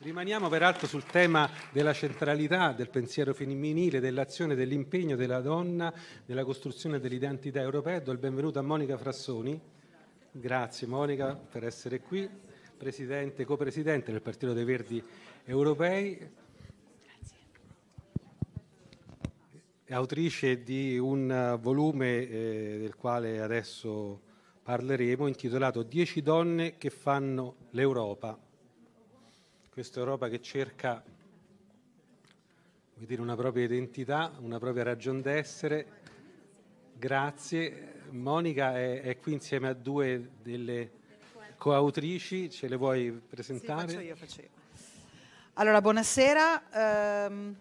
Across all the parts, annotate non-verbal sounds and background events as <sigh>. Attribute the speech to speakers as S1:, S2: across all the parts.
S1: Rimaniamo peraltro sul tema della centralità del pensiero femminile, dell'azione, dell'impegno della donna nella costruzione dell'identità europea. Do il benvenuto a Monica Frassoni. Grazie Monica per essere qui, presidente, copresidente del Partito dei Verdi Europei. Grazie. Autrice di un volume eh, del quale adesso parleremo intitolato Dieci donne che fanno l'Europa questa Europa che cerca dire, una propria identità, una propria ragion d'essere. Grazie. Monica è, è qui insieme a due delle coautrici, ce le vuoi presentare? Sì, faccio io,
S2: faccio io. Allora, buonasera. Um,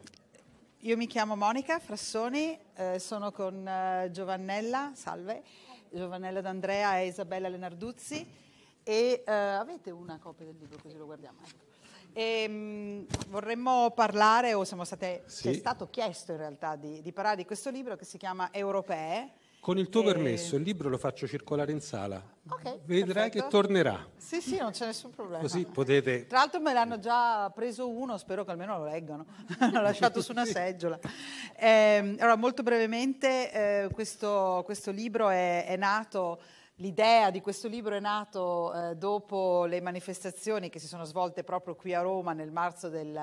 S2: io mi chiamo Monica Frassoni, eh, sono con eh, Giovannella, salve, Giovannella D'Andrea e Isabella Lenarduzzi e eh, avete una copia del libro così lo guardiamo. Ecco. E, ehm, vorremmo parlare, o siamo state, sì. Cioè, è stato chiesto in realtà di, di, parlare di questo libro che si chiama Europee.
S1: Con il tuo e... permesso, il libro lo faccio circolare in sala.
S2: Okay, Vedrai perfetto. che tornerà. Sì, sì, non c'è nessun problema. Così
S1: potete...
S2: Tra l'altro me l'hanno già preso uno, spero che almeno lo leggano. <laughs> L'ho lasciato su una seggiola. Eh, allora, molto brevemente, eh, questo, questo, libro è, è nato L'idea di questo libro è nato eh, dopo le manifestazioni che si sono svolte proprio qui a Roma nel marzo del,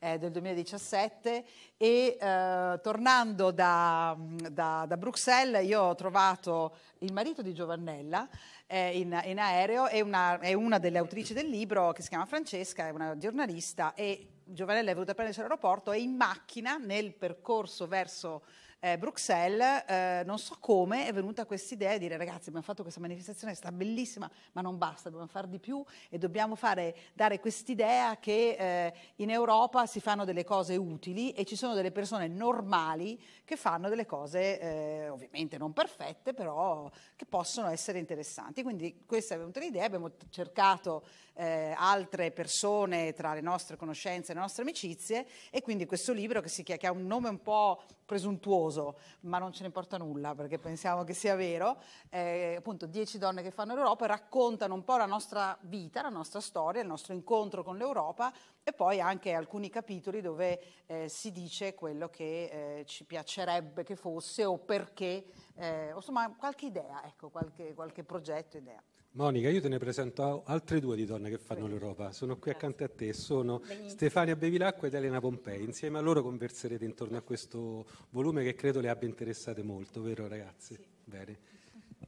S2: eh, del 2017 e eh, tornando da, da, da, Bruxelles io ho trovato il marito di Giovannella eh, in, in, aereo, è una, è una delle autrici del libro che si chiama Francesca, è una giornalista e Giovanella è venuta a prendersi all'aeroporto e in macchina nel percorso verso eh, Bruxelles, eh, non so come è venuta questa idea di dire ragazzi abbiamo fatto questa manifestazione, sta bellissima, ma non basta, dobbiamo fare di più e dobbiamo fare, dare quest'idea che eh, in Europa si fanno delle cose utili e ci sono delle persone normali che fanno delle cose eh, ovviamente non perfette, però che possono essere interessanti. Quindi questa è venuta l'idea, abbiamo cercato eh, altre persone tra le nostre conoscenze e le nostre amicizie e quindi questo libro che, si, che ha un nome un po' presuntuoso, ma non ce ne importa nulla perché pensiamo che sia vero, eh, appunto 10 donne che fanno l'Europa raccontano un po' la nostra vita, la nostra storia, il nostro incontro con l'Europa e poi anche alcuni capitoli dove eh, si dice quello che eh, ci piacerebbe che fosse o perché, eh, insomma qualche idea, ecco, qualche, qualche progetto, idea.
S1: Monica, io te ne presento altre due di donne che fanno l'Europa. Sono qui accanto a te, sono Stefania Bevilacqua ed Elena Pompei. Insieme a loro converserete intorno a questo volume che credo le abbia interessate molto, vero ragazze? Sì. Bene.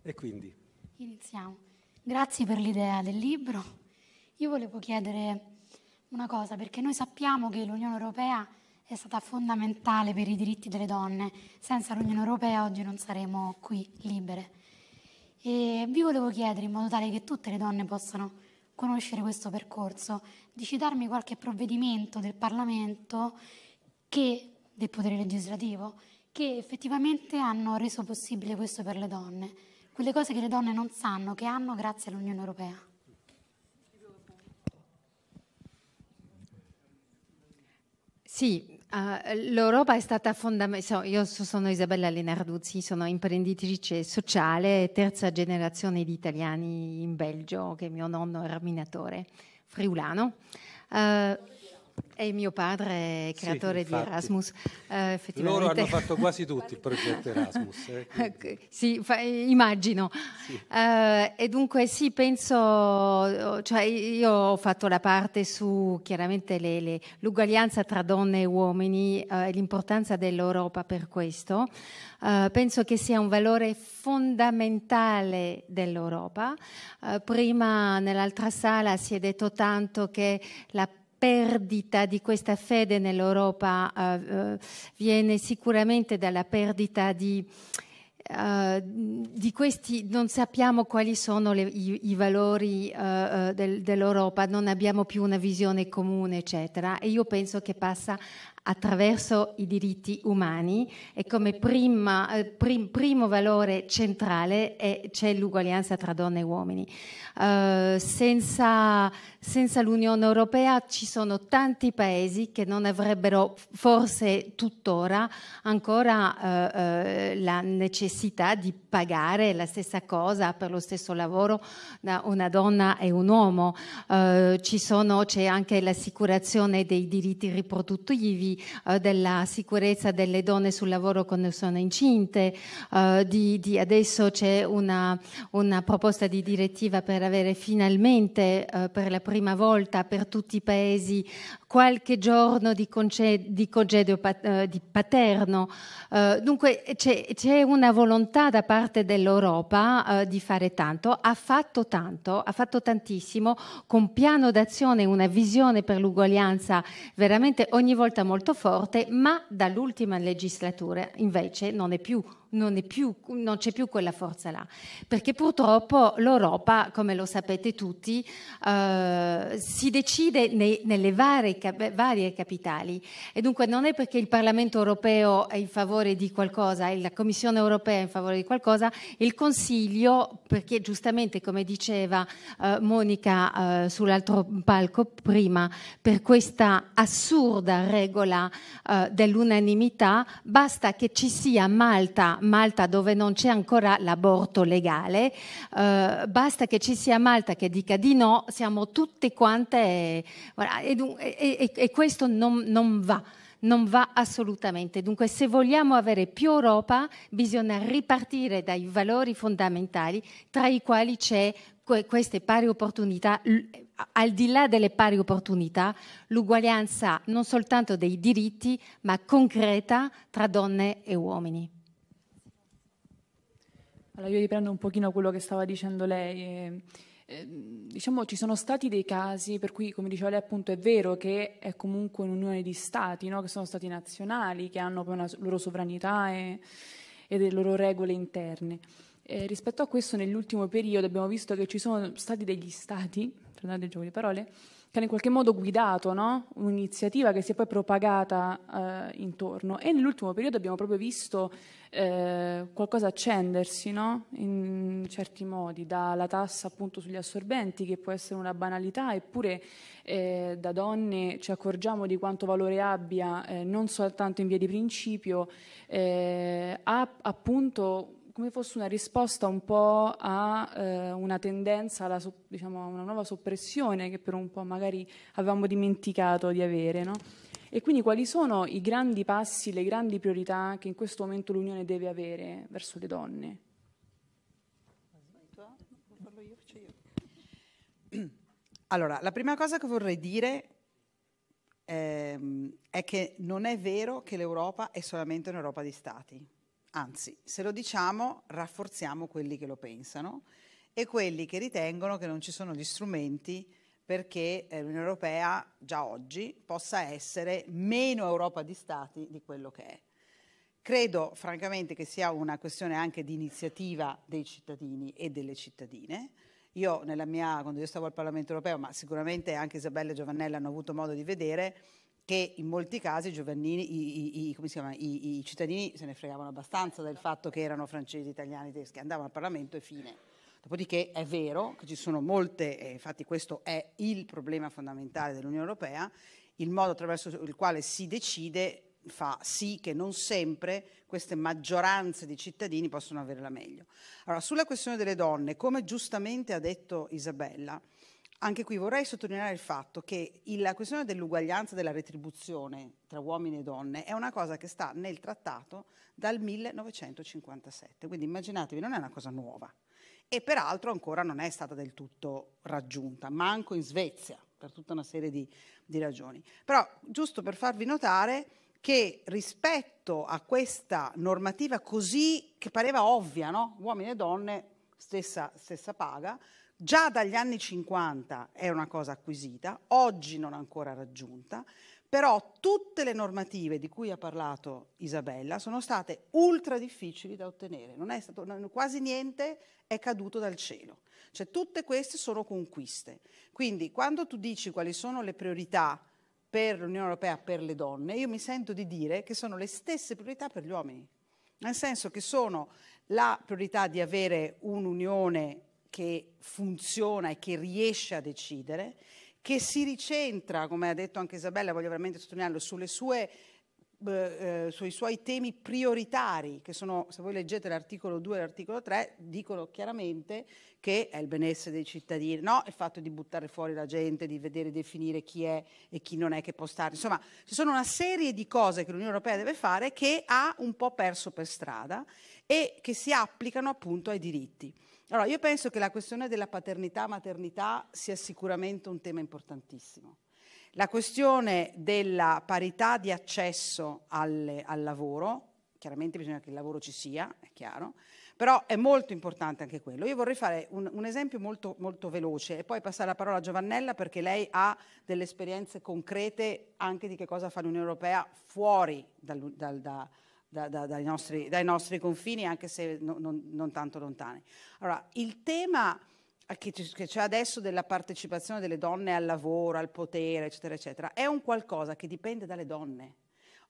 S1: E quindi?
S3: Iniziamo. Grazie per l'idea del libro. Io volevo chiedere una cosa, perché noi sappiamo che l'Unione Europea è stata fondamentale per i diritti delle donne. Senza l'Unione Europea oggi non saremo qui libere. E vi volevo chiedere, in modo tale che tutte le donne possano conoscere questo percorso, di citarmi qualche provvedimento del Parlamento che, del potere legislativo che effettivamente hanno reso possibile questo per le donne, quelle cose che le donne non sanno, che hanno grazie all'Unione Europea.
S4: Sì, Uh, L'Europa è stata fondamentale. Io sono Isabella Lenarduzzi, sono imprenditrice sociale e terza generazione di italiani in Belgio, che mio nonno era minatore friulano. Uh, e mio padre, è creatore sì, di Erasmus, eh, effettivamente. Loro hanno <laughs> fatto quasi tutti il progetto Erasmus. Eh, sì, fa, immagino. Sì. Eh, e dunque sì, penso, cioè io ho fatto la parte su chiaramente le, le, l'uguaglianza tra donne e uomini eh, e l'importanza dell'Europa per questo. Eh, penso che sia un valore fondamentale dell'Europa. Eh, prima nell'altra sala si è detto tanto che la perdita di questa fede nell'Europa eh, eh, viene sicuramente dalla perdita di, eh, di, questi, non sappiamo quali sono le, i, i, valori eh, eh del, dell'Europa, non abbiamo più una visione comune, eccetera. E io penso che passa attraverso i diritti umani e come prima, eh, prim, primo valore centrale è, c'è l'uguaglianza tra donne e uomini. Uh, senza, senza, l'Unione Europea ci sono tanti paesi che non avrebbero forse tuttora ancora uh, uh, la necessità di pagare la stessa cosa per lo stesso lavoro da una donna e un uomo. Sono, c'è anche l'assicurazione dei diritti riproduttivi eh, della sicurezza delle donne sul lavoro quando sono incinte, eh, di, di, adesso c'è una, una, proposta di direttiva per avere finalmente eh, per la prima volta per tutti i paesi qualche giorno di, conge- di congedo pat- eh, di paterno. Uh, dunque c'è, c'è, una volontà da parte dell'Europa uh, di fare tanto, ha fatto tanto, ha fatto tantissimo, con piano d'azione, una visione per l'uguaglianza veramente ogni volta molto forte, ma dall'ultima legislatura invece non è più non, più, non, c'è più quella forza là, perché purtroppo l'Europa, come lo sapete tutti, eh, si decide nei, nelle varie, varie, capitali e dunque non è perché il Parlamento europeo è in favore di qualcosa, e la Commissione europea è in favore di qualcosa, il Consiglio, perché giustamente come diceva eh, Monica eh, sull'altro palco prima, per questa assurda regola eh, dell'unanimità, basta che ci sia Malta Malta dove non c'è ancora l'aborto legale, eh, basta che ci sia Malta che dica di no, siamo tutte quante e, e, e questo non, non va non va assolutamente. Dunque, se vogliamo avere più Europa, bisogna ripartire dai valori fondamentali, tra i quali c'è queste pari opportunità, al di là delle pari opportunità, l'uguaglianza non soltanto dei diritti, ma concreta tra donne e uomini.
S5: Allora io riprendo un pochino quello che stava dicendo lei. Eh, diciamo ci sono stati dei casi per cui, come diceva lei appunto, è vero che è comunque un'unione di stati, no? che sono stati nazionali, che hanno poi una loro sovranità e, e delle loro regole interne. Eh, rispetto a questo, nell'ultimo periodo abbiamo visto che ci sono stati degli stati, scusate il gioco di parole, che hanno in qualche modo guidato no? un'iniziativa che si è poi propagata eh, intorno. E nell'ultimo periodo abbiamo proprio visto eh, qualcosa accendersi no? in certi modi, dalla tassa appunto sugli assorbenti, che può essere una banalità, eppure eh, da donne ci accorgiamo di quanto valore abbia, eh, non soltanto in via di principio, eh, a appunto come fosse una risposta un po' a eh, una tendenza, alla, diciamo, a una nuova soppressione che per un po' magari avevamo dimenticato di avere. No? E quindi quali sono i grandi passi, le grandi priorità che in questo momento l'Unione deve avere verso le donne?
S2: Allora, la prima cosa che vorrei dire ehm, è che non è vero che l'Europa è solamente un'Europa di Stati Anzi, se lo diciamo, rafforziamo quelli che lo pensano e quelli che ritengono che non ci sono gli strumenti perché eh, l'Unione Europea già oggi possa essere meno Europa di Stati di quello che è. Credo francamente che sia una questione anche di iniziativa dei cittadini e delle cittadine. Io mia, quando io stavo al Parlamento Europeo, ma sicuramente anche Isabella e Giovannella hanno avuto modo di vedere, che in molti casi i, i, i, chiama, i, cittadini se ne fregavano abbastanza del fatto che erano francesi, italiani, tedeschi, andavano al Parlamento e fine. Dopodiché è vero che ci sono molte, eh, infatti questo è il problema fondamentale dell'Unione Europea, il modo attraverso il quale si decide fa sì che non sempre queste maggioranze di cittadini possono avere la meglio. Allora, sulla questione delle donne, come giustamente ha detto Isabella, anche qui vorrei sottolineare il fatto che la questione dell'uguaglianza della retribuzione tra uomini e donne è una cosa che sta nel trattato dal 1957, quindi immaginatevi, non è una cosa nuova e peraltro ancora non è stata del tutto raggiunta, manco in Svezia per tutta una serie di, di ragioni. Però giusto per farvi notare che rispetto a questa normativa così che pareva ovvia, no? uomini e donne, stessa, stessa paga, già dagli anni 50 è una cosa acquisita, oggi non ancora raggiunta, però tutte le normative di cui ha parlato Isabella sono state ultra difficili da ottenere, non è stato, quasi niente è caduto dal cielo. Cioè tutte queste sono conquiste. Quindi quando tu dici quali sono le priorità per l'Unione Europea per le donne, io mi sento di dire che sono le stesse priorità per gli uomini. Nel senso che sono la priorità di avere un'unione che funziona e che riesce a decidere, che si ricentra, come ha detto anche Isabella, voglio veramente sottolinearlo, sulle sue eh, sui suoi temi prioritari, che sono, se voi leggete l'articolo 2 e l'articolo 3, dicono chiaramente che è il benessere dei cittadini, no? il fatto di buttare fuori la gente, di vedere definire chi è e chi non è che può stare. Insomma, ci sono una serie di cose che l'Unione Europea deve fare che ha un po' perso per strada e che si applicano appunto ai diritti. Allora, io penso che la questione della paternità-maternità sia sicuramente un tema importantissimo. La questione della parità di accesso al, al lavoro, chiaramente bisogna che il lavoro ci sia, è chiaro, però è molto importante anche quello. Io vorrei fare un, un esempio molto, molto, veloce e poi passare la parola a Giovannella perché lei ha delle esperienze concrete anche di che cosa fa l'Unione Europea fuori dal, dal, da, da, da, dai, nostri, dai, nostri, confini, anche se no, non, non, tanto lontani. Allora, il tema eh, che, c'è adesso della partecipazione delle donne al lavoro, al potere, eccetera, eccetera, è un qualcosa che dipende dalle donne.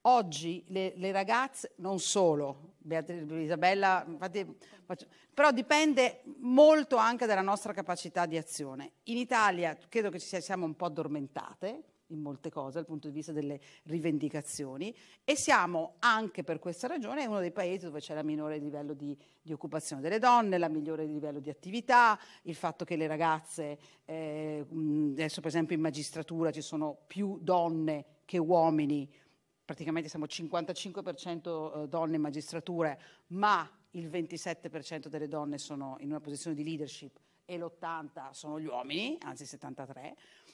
S2: Oggi le, le ragazze, non solo, Beatrice, Isabella, infatti, faccio, però dipende molto anche dalla nostra capacità di azione. In Italia credo che ci siamo un po' addormentate, in molte cose dal punto di vista delle rivendicazioni e siamo anche per questa ragione uno dei paesi dove c'è la minore livello di, di, occupazione delle donne, la migliore livello di attività, il fatto che le ragazze, eh, adesso per esempio in magistratura ci sono più donne che uomini, praticamente siamo 55% eh, donne in magistratura, ma il 27% delle donne sono in una posizione di leadership e l'80% sono gli uomini, anzi il 73%.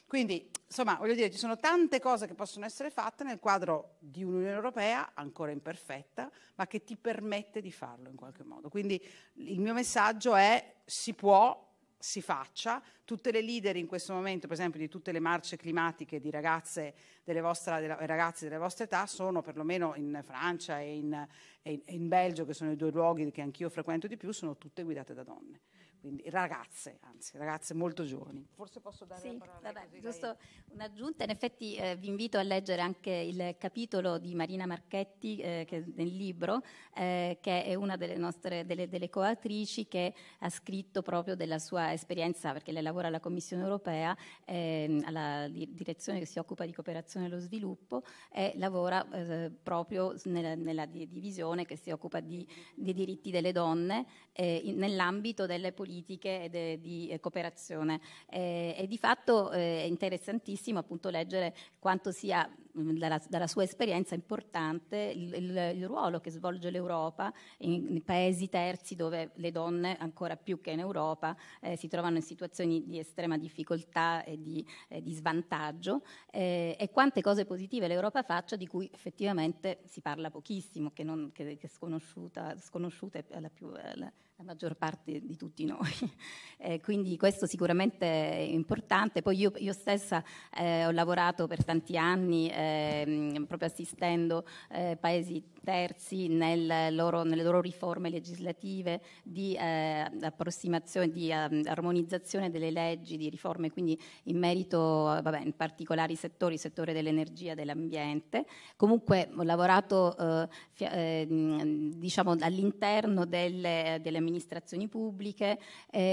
S2: Quindi, insomma, voglio dire, ci sono tante cose che possono essere fatte nel quadro di un'Unione Europea ancora imperfetta, ma che ti permette di farlo in qualche modo. Quindi il mio messaggio è si può, si faccia. Tutte le leader in questo momento, per esempio, di tutte le marce climatiche di ragazze delle vostre, della, ragazzi delle vostre età sono, perlomeno in Francia e in, e in Belgio, che sono i due luoghi che anch'io frequento di più, sono tutte guidate da donne quindi ragazze, anzi ragazze
S6: molto giovani. Forse posso dare sì, vabbè, giusto un'aggiunta, in effetti eh, vi invito a leggere anche il capitolo di Marina Marchetti eh, che, nel libro, eh, che è una delle nostre delle, delle coautrici che ha scritto proprio della sua esperienza, perché lei lavora alla Commissione europea, ehm, alla direzione che si occupa di cooperazione e lo sviluppo e lavora eh, proprio nella, nella, divisione che si occupa di, dei diritti delle donne eh, nell'ambito delle politiche politiche e de, di eh, cooperazione. Eh, e di fatto eh, è interessantissimo appunto leggere quanto sia Mm, dalla, dalla, sua esperienza importante il, il, il ruolo che svolge l'Europa in, in, paesi terzi dove le donne, ancora più che in Europa, eh, si trovano in situazioni di estrema difficoltà e di, eh, di svantaggio eh, e quante cose positive l'Europa faccia di cui effettivamente si parla pochissimo, che, non, che, che sconosciuta, sconosciuta è la più... La, la maggior parte di tutti noi. <laughs> Eh, quindi questo sicuramente è importante. Poi io, io stessa eh, ho lavorato per tanti anni eh, eh, proprio assistendo eh, paesi terzi nel loro, nelle loro riforme legislative di eh, approssimazione, di eh, armonizzazione delle leggi, di riforme quindi in merito vabbè, in particolari settori, settore dell'energia, dell'ambiente. Comunque ho lavorato eh, fia- ehm, diciamo all'interno delle, delle amministrazioni pubbliche,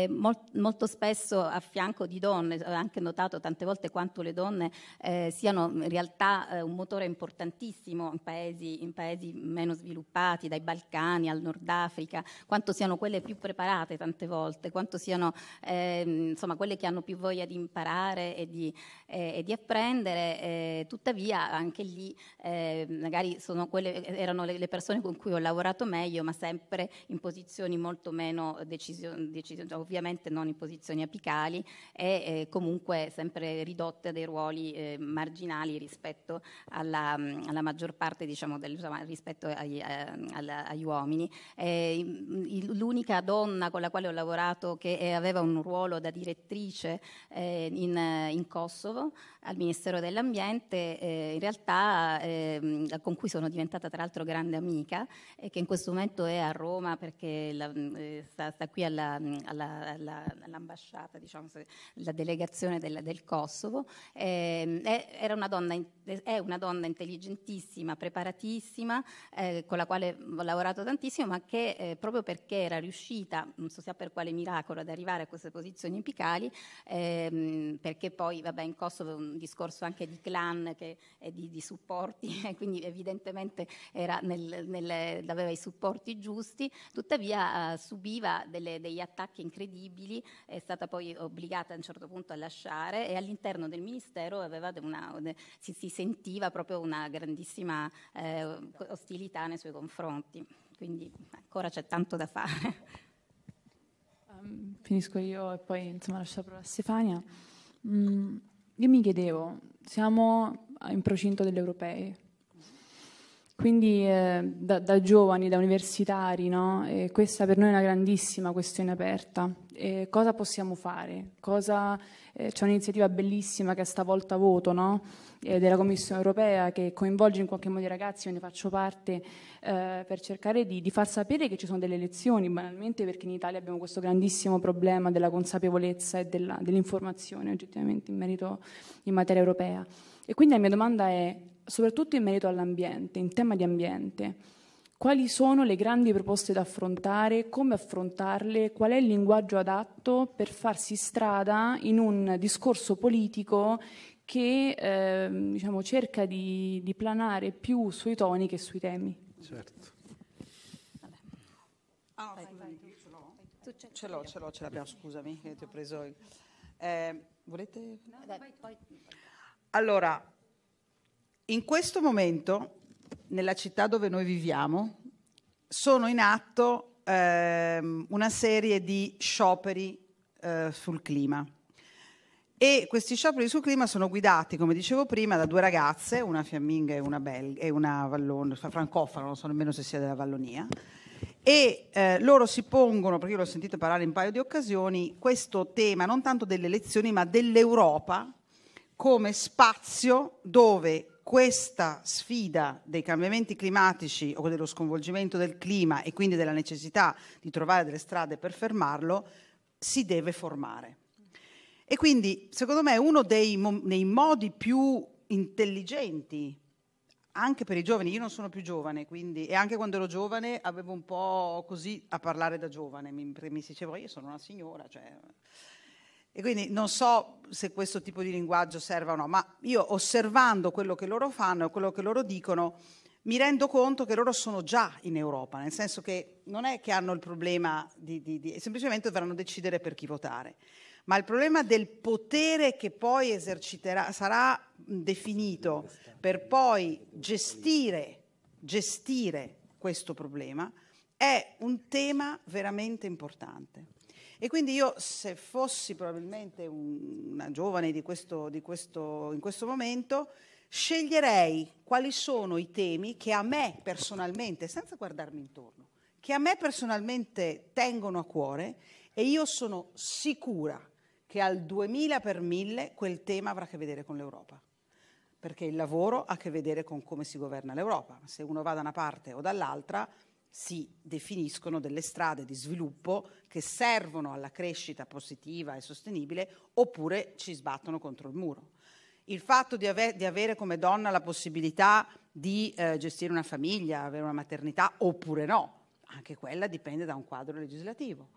S6: mol- molto spesso a fianco di donne, ho anche notato tante volte quanto le donne eh, siano in realtà eh, un motore importantissimo in paesi, in paesi meno sviluppati, dai Balcani al Nord Africa, quanto siano quelle più preparate tante volte, quanto siano ehm, insomma, quelle che hanno più voglia di imparare e di, eh, e di apprendere, eh, tuttavia anche lì eh, magari quelle, erano le, le, persone con cui ho lavorato meglio, ma sempre in posizioni molto meno decisionali, cioè, ovviamente non in posizioni apicali e eh, comunque sempre ridotte a dei ruoli eh, marginali rispetto alla, alla maggior parte diciamo, del, rispetto rispetto agli, eh, agli, agli uomini. Mm, l'unica donna con la quale ho lavorato che eh, aveva un ruolo da direttrice eh, in, in Kosovo al Ministero dell'Ambiente, in realtà ehm, con cui sono diventata tra l'altro grande amica e che in questo momento è a Roma perché la, mm, sta, sta, qui alla, mm, alla, alla, all'ambasciata, diciamo, la delegazione del, del Kosovo. Eh, era una donna, è una donna intelligentissima, preparatissima, eh, con la quale ho lavorato tantissimo, ma che eh, proprio perché era riuscita, non so sia per quale miracolo, ad arrivare a queste posizioni epicali, ehm, perché poi vabbè, in Kosovo è un discorso anche di clan che, e di, di supporti, <laughs> quindi evidentemente nel, nel, aveva i supporti giusti, tuttavia eh, subiva delle, degli attacchi incredibili, è stata poi obbligata a un certo punto a lasciare e all'interno del ministero una, si, si, sentiva proprio una grandissima eh, ostilità nei suoi confronti. Quindi ancora ecco, c'è tanto da fare.
S5: Um, finisco io e poi insomma lascio la parola a Stefania. Mm, io mi chiedevo, siamo in procinto delle europee, quindi eh, da, da, giovani, da universitari, no? questa per noi è una grandissima questione aperta. E cosa possiamo fare? Cosa, eh, c'è un'iniziativa bellissima che è stavolta voto no? eh, della Commissione europea che coinvolge in qualche modo i ragazzi, io ne faccio parte, eh, per cercare di, di, far sapere che ci sono delle elezioni, banalmente perché in Italia abbiamo questo grandissimo problema della consapevolezza e della, dell'informazione oggettivamente in merito in materia europea. E quindi la mia domanda è soprattutto in merito all'ambiente, in tema di ambiente. Quali sono le grandi proposte da affrontare, come affrontarle, qual è il linguaggio adatto per farsi strada in un discorso politico che eh, diciamo, cerca di, di, planare più sui toni che sui temi.
S2: Certo. Ah, no, vai, vai, Ce ce l'ho, ce, l'ho, ce l'abbiamo, scusami, che ti ho preso. Eh, volete? No, dai, poi. Allora, in questo momento, nella città dove noi viviamo, sono in atto ehm, una serie di scioperi eh, sul clima. E questi scioperi sul clima sono guidati, come dicevo prima, da due ragazze, una fiamminga e una, Bel- e una Vallon- francofana, non so nemmeno se sia della Vallonia, e eh, loro si pongono, perché io l'ho sentito parlare in un paio di occasioni, questo tema non tanto delle elezioni ma dell'Europa come spazio dove questa sfida dei cambiamenti climatici o dello sconvolgimento del clima e quindi della necessità di trovare delle strade per fermarlo si deve formare. E quindi, secondo me, uno dei, dei modi più intelligenti anche per i giovani, io non sono più giovane, quindi, e anche quando ero giovane avevo un po' così a parlare da giovane, mi, mi si io sono una signora, cioè, e quindi non so se questo tipo di linguaggio serva o no, ma io osservando quello che loro fanno e quello che loro dicono, mi rendo conto che loro sono già in Europa, nel senso che non è che hanno il problema di, di, di semplicemente dovranno decidere per chi votare, ma il problema del potere che poi eserciterà, sarà definito per poi gestire, gestire questo problema, è un tema veramente importante. E quindi io se fossi probabilmente una giovane di questo, di questo, in questo momento, sceglierei quali sono i temi che a me personalmente, senza guardarmi intorno, che a me personalmente tengono a cuore e io sono sicura che al 2000 per 1000 quel tema avrà a che vedere con l'Europa. Perché il lavoro ha a che vedere con come si governa l'Europa. Se uno va da una parte o dall'altra, si definiscono delle strade di sviluppo che servono alla crescita positiva e sostenibile oppure ci sbattono contro il muro. Il fatto di, ave- di avere come donna la possibilità di eh, gestire una famiglia, avere una maternità oppure no, anche quella dipende da un quadro legislativo.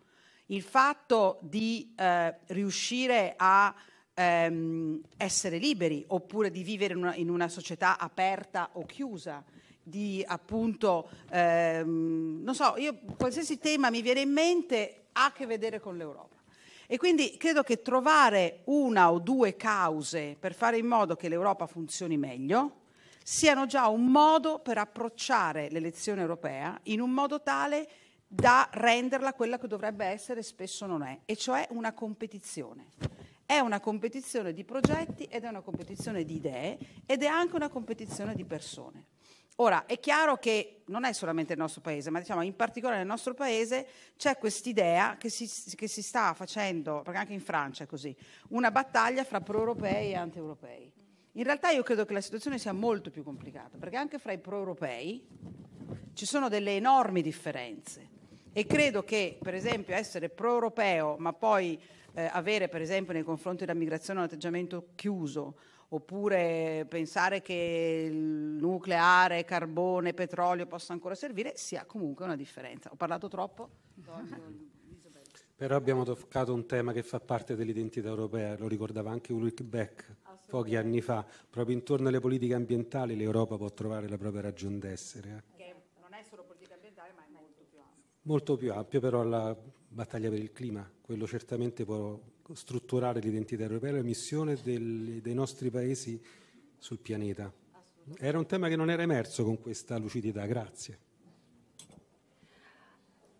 S2: Il fatto di eh, riuscire a ehm, essere liberi oppure di vivere in una, in una società aperta o chiusa di appunto, ehm, non so, io qualsiasi tema mi viene in mente ha a che vedere con l'Europa. E quindi credo che trovare una o due cause per fare in modo che l'Europa funzioni meglio siano già un modo per approcciare l'elezione europea in un modo tale da renderla quella che dovrebbe essere e spesso non è, e cioè una competizione. È una competizione di progetti ed è una competizione di idee ed è anche una competizione di persone. Ora, è chiaro che non è solamente il nostro paese, ma diciamo in particolare nel nostro paese c'è quest'idea che si, che si sta facendo, perché anche in Francia è così, una battaglia fra pro-europei e anti-europei. In realtà io credo che la situazione sia molto più complicata, perché anche fra i pro-europei ci sono delle enormi differenze e credo che per esempio essere pro-europeo ma poi eh, avere per esempio nei confronti della migrazione un atteggiamento chiuso oppure pensare che il nucleare, carbone, petrolio possa ancora servire, sia comunque una differenza. Ho parlato troppo?
S1: Però abbiamo toccato un tema che fa parte dell'identità europea, lo ricordava anche Ulrich Beck pochi anni fa, proprio intorno alle politiche ambientali l'Europa può trovare la propria ragione d'essere. Eh. Che non è solo politica ambientale, ma è molto più ampia. Molto più ampia, però la battaglia per il clima, quello certamente può strutturare l'identità europea la missione del, dei nostri paesi sul pianeta. Era un tema che non era emerso con questa lucidità, grazie.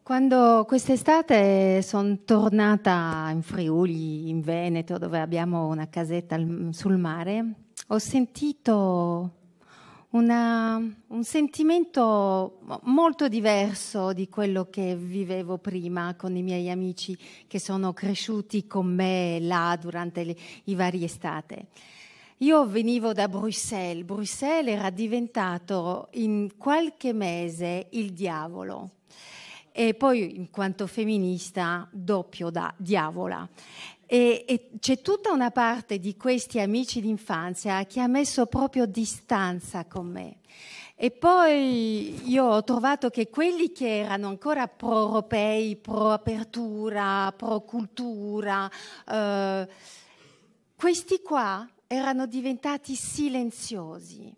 S4: Quando quest'estate sono tornata in Friuli, in Veneto, dove abbiamo una casetta sul mare, ho sentito una, un sentimento molto diverso di quello che vivevo prima con i miei amici che sono cresciuti con me là durante le, i vari estate. Io venivo da Bruxelles, Bruxelles era diventato in qualche mese il diavolo e poi in quanto femminista doppio da diavola. E, e c'è tutta una parte di questi amici d'infanzia che ha messo proprio distanza con me. E poi io ho trovato che quelli che erano ancora pro-europei, pro-apertura, pro-cultura, eh, questi qua erano diventati silenziosi.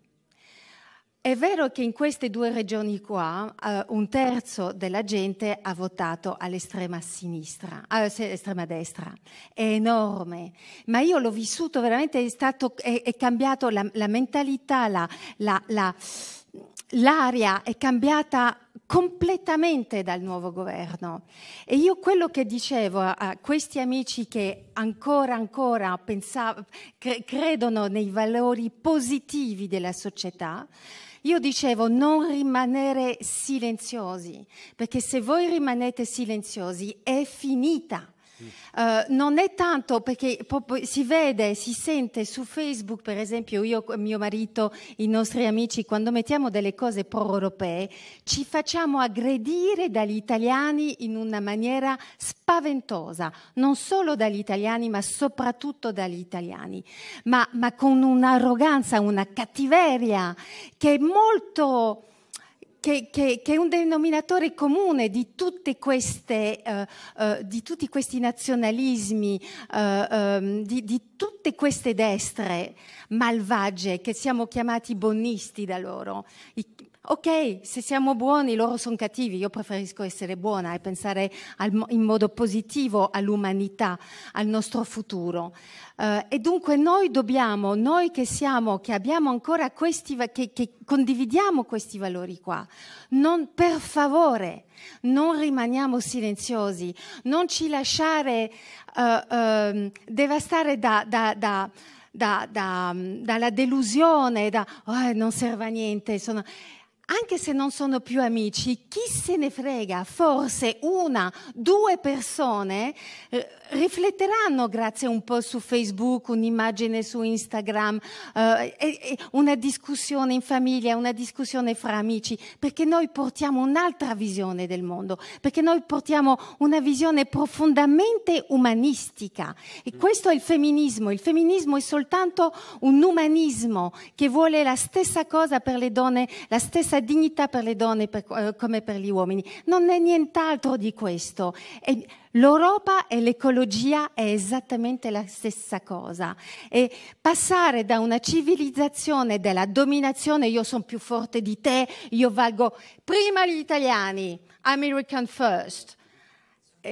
S4: È vero che in queste due regioni qua eh, un terzo della gente ha votato all'estrema sinistra, all'estrema eh, destra, è enorme, ma io l'ho vissuto veramente, è, stato, è, è cambiato la, la mentalità, la, la, l'aria è cambiata completamente dal nuovo governo. E io quello che dicevo a questi amici che ancora, ancora pensav- cre- credono nei valori positivi della società, io dicevo non rimanere silenziosi, perché se voi rimanete silenziosi è finita. Eh, non è tanto perché si vede, si sente su Facebook, per esempio io, mio marito, i nostri amici, quando mettiamo delle cose pro-europee, ci facciamo aggredire dagli italiani in una maniera spaventosa, non solo dagli italiani ma soprattutto dagli italiani, ma, ma con un'arroganza, una cattiveria che è molto che, che, che, è un denominatore comune di, queste, uh, uh, di tutti questi nazionalismi, uh, um, di, di, tutte queste destre malvagie che siamo chiamati bonisti da loro. I, ok, se siamo buoni loro sono cattivi, io preferisco essere buona e pensare al, in modo positivo all'umanità, al nostro futuro. e dunque noi dobbiamo, noi che siamo, che abbiamo ancora questi... Che, condividiamo questi valori qua. Non, per favore, non rimaniamo silenziosi, non ci lasciare uh, uh, devastare da, da, da, mm, dalla delusione, da oh, non serve a niente. Sono anche se non sono più amici, chi se ne frega, forse una, due persone eh, rifletteranno grazie a un po' su Facebook, un'immagine su Instagram, eh, una discussione in famiglia, una discussione fra amici, perché noi portiamo un'altra visione del mondo, perché noi portiamo una visione profondamente umanistica. E questo è il femminismo, il femminismo è soltanto un umanismo che vuole la stessa cosa per le donne, la stessa stessa dignità per le donne per, eh, come per gli uomini. Non è nient'altro di questo. E L'Europa e l'ecologia è esattamente la stessa cosa. E passare da una civilizzazione della dominazione, io sono più forte di te, io valgo prima gli italiani, American first,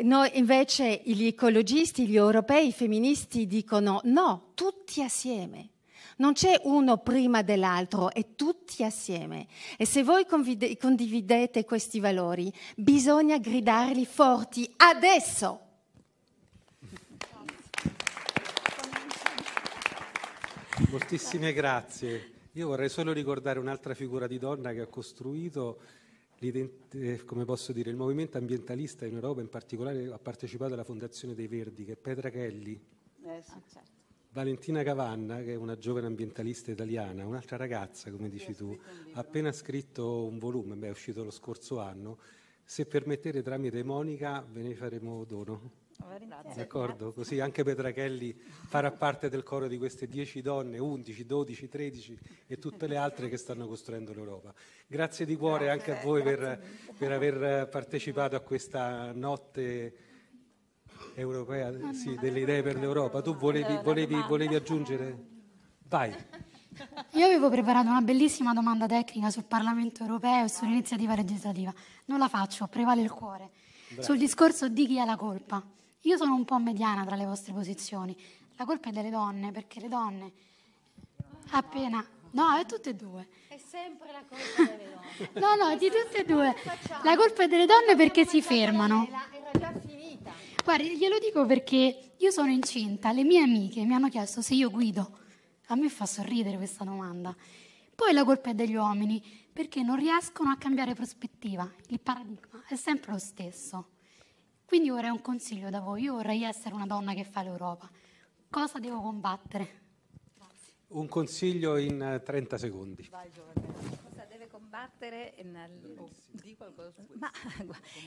S4: noi invece gli ecologisti, gli europei, i femministi dicono no, tutti assieme. Non c'è uno prima dell'altro, è tutti assieme. E se voi condividete questi valori, bisogna gridarli forti adesso.
S1: Moltissime grazie. Io vorrei solo ricordare un'altra figura di donna che ha costruito eh, come posso dire, il movimento ambientalista in Europa, in particolare ha partecipato alla fondazione dei Verdi, che è Petra Kelly.
S2: Eh
S3: sì. ah, certo.
S1: Valentina Cavanna, che è una giovane ambientalista italiana, un'altra ragazza, come dici tu, ha appena scritto un volume, beh, è uscito lo scorso anno. Se permettete, tramite Monica ve ne faremo dono. D'accordo? Così anche Petrachelli farà parte del coro di queste 10 donne, 11, 12, 13 e tutte le altre che stanno costruendo l'Europa. Grazie di cuore anche a voi per, per aver partecipato a questa notte europea ah, sì, delle idee per l'Europa. Tu volevi, volevi, volevi aggiungere? Vai.
S3: Io avevo preparato una bellissima domanda tecnica sul Parlamento europeo e sull'iniziativa legislativa. Non la faccio, prevale il cuore. Bravo. Sul discorso di chi ha la colpa. Io sono un po' mediana tra le vostre posizioni. La colpa è delle donne, perché le donne appena... No, è tutte e due.
S4: È sempre la colpa <laughs>
S3: delle donne. no, no, di tutte e due. La colpa è delle donne perché si fermano. Guardi, glielo dico perché io sono incinta, le mie amiche mi hanno chiesto se io guido. A me fa sorridere questa domanda. Poi la colpa è degli uomini, perché non riescono a cambiare prospettiva, il paradigma è sempre lo stesso. Quindi vorrei un consiglio da voi, io vorrei essere una donna che fa l'Europa. Cosa devo combattere?
S1: Grazie. Un consiglio in 30 eh, secondi.
S6: Vai, Giovanni combattere nel... <laughs>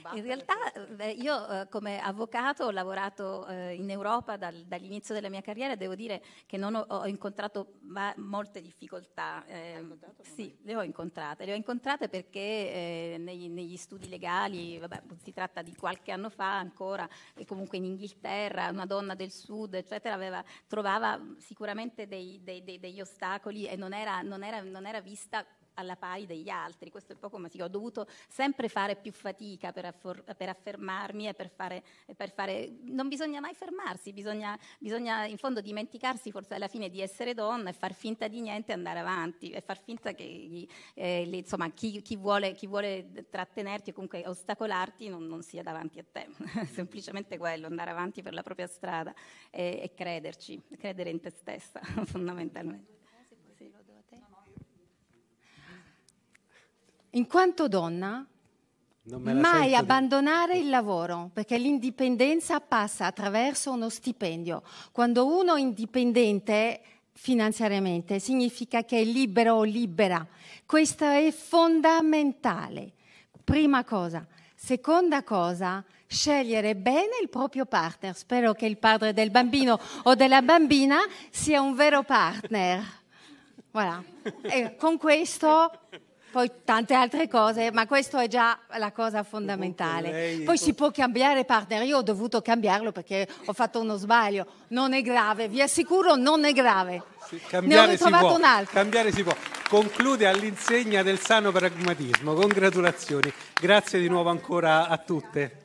S6: Ma, <laughs> in realtà eh, io eh, come avvocato ho lavorato eh, in Europa dal, dall'inizio della mia carriera e devo dire che non ho, ho incontrato molte difficoltà. Eh, sì, le ho incontrate. Le ho incontrate perché eh, negli, negli, studi legali, vabbè, si tratta di qualche anno fa ancora, e comunque in Inghilterra una donna del sud, eccetera, aveva, trovava sicuramente dei, dei, dei, degli ostacoli e non era, non era, non era vista alla pari degli altri. Questo è un po' come se ho dovuto sempre fare più fatica per, affor- per affermarmi e per fare, per fare, Non bisogna mai fermarsi, bisogna, bisogna, in fondo dimenticarsi forse alla fine di essere donna e far finta di niente e andare avanti e far finta che eh, insomma, chi, chi, vuole, chi, vuole, trattenerti o comunque ostacolarti non, non sia davanti a te. <laughs> Semplicemente quello, andare avanti per la propria strada e, e crederci, credere in te stessa <laughs> fondamentalmente. in quanto donna, mai abbandonare
S4: di... il lavoro, perché l'indipendenza passa attraverso uno stipendio. Quando uno è indipendente finanziariamente significa che è libero o libera. Questo è fondamentale. Prima cosa. Seconda cosa, scegliere bene il proprio partner. Spero che il padre del bambino o della bambina sia un vero partner. Voilà. E con questo poi tante altre cose, ma questa è già la cosa fondamentale. Poi si può cambiare partner, io ho dovuto cambiarlo perché ho fatto uno sbaglio, non è grave, vi assicuro non è grave.
S1: Cambiare ne ho ritrovato un altro. Cambiare si può. Conclude all'insegna del sano pragmatismo. Congratulazioni. Grazie di nuovo ancora a tutte.